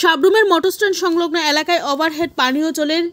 সাবরুমের motor stand সংলগ্ন এলাকায় overhead পানীয় জলের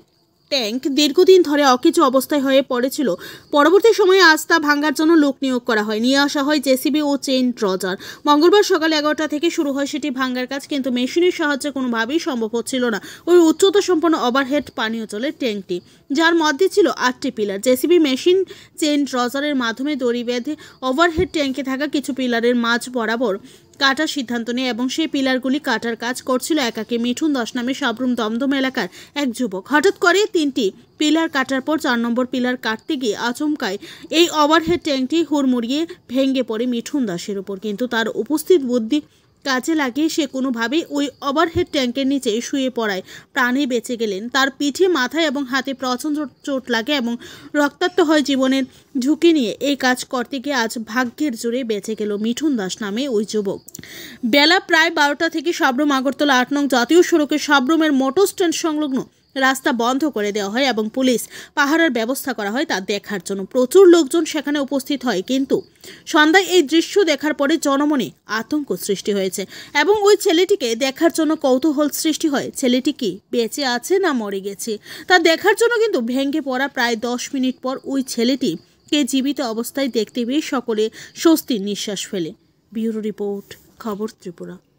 ট্যাঙ্ক দীর্ঘদিন ধরে অকিছু অবস্থায় হয়ে পড়েছিল পরবর্তী সময়ে আস্থা ভাঙ্গার জন্য লোক নিয়োগ করা হয় নিয়ে আসা হয় জেসিবি ও চেইন ড্রজার মঙ্গলবার সকাল এগারোটা থেকে শুরু হয় সেটি ভাঙ্গার কাজ কিন্তু মেশিনের সাহায্যে কোনোভাবেই সম্ভব হচ্ছিল না ওই উচ্চতা সম্পন্ন ওভারহেড পানীয় জলের ট্যাঙ্কটি যার মধ্যে ছিল আটটি পিলার জেসিবি মেশিন চেইন ড্রজারের মাধ্যমে দড়ি বেঁধে ওভারহেড ট্যাঙ্কে থাকা কিছু পিলারের মাঝ বরাবর কাটার সিদ্ধান্ত নেয় এবং সেই পিলারগুলি কাটার কাজ করছিল একাকে মিঠুন দশ নামে সবরুম দমদম এলাকার এক যুবক হঠাৎ করে তিনটি পিলার কাটার পর চার নম্বর পিলার কাটতে গিয়ে আচমকায় এই ওভারহেড ট্যাঙ্কটি হুড়মুড়িয়ে ভেঙে পড়ে মিঠুন দাসের উপর কিন্তু তার উপস্থিত বুদ্ধি কাজে লাগিয়ে সে কোনোভাবেই ওই ওভারহেড ট্যাঙ্কের নিচে শুয়ে পড়ায় প্রাণে বেঁচে গেলেন তার পিঠে মাথায় এবং হাতে প্রচণ্ড চোট লাগে এবং রক্তাক্ত হয় জীবনের ঝুঁকি নিয়ে এই কাজ করতে গিয়ে আজ ভাগ্যের জোরে বেঁচে গেল মিঠুন দাস নামে ওই যুবক বেলা প্রায় বারোটা থেকে সাবরুম আগরতলা আট নং জাতীয় সড়কে সাবরুমের মোটর স্ট্যান্ড সংলগ্ন রাস্তা বন্ধ করে দেওয়া হয় এবং পুলিশ পাহারার ব্যবস্থা করা হয় তা দেখার জন্য প্রচুর লোকজন সেখানে উপস্থিত হয় কিন্তু সন্ধ্যায় এই দৃশ্য দেখার পরে জনমনে আতঙ্ক সৃষ্টি হয়েছে এবং ওই ছেলেটিকে দেখার জন্য কৌতূহল সৃষ্টি হয় ছেলেটি কি বেঁচে আছে না মরে গেছে তা দেখার জন্য কিন্তু ভেঙে পড়া প্রায় দশ মিনিট পর ওই ছেলেটি কে জীবিত অবস্থায় দেখতে পেয়ে সকলে স্বস্তির নিঃশ্বাস ফেলে ব্যুরো রিপোর্ট খবর ত্রিপুরা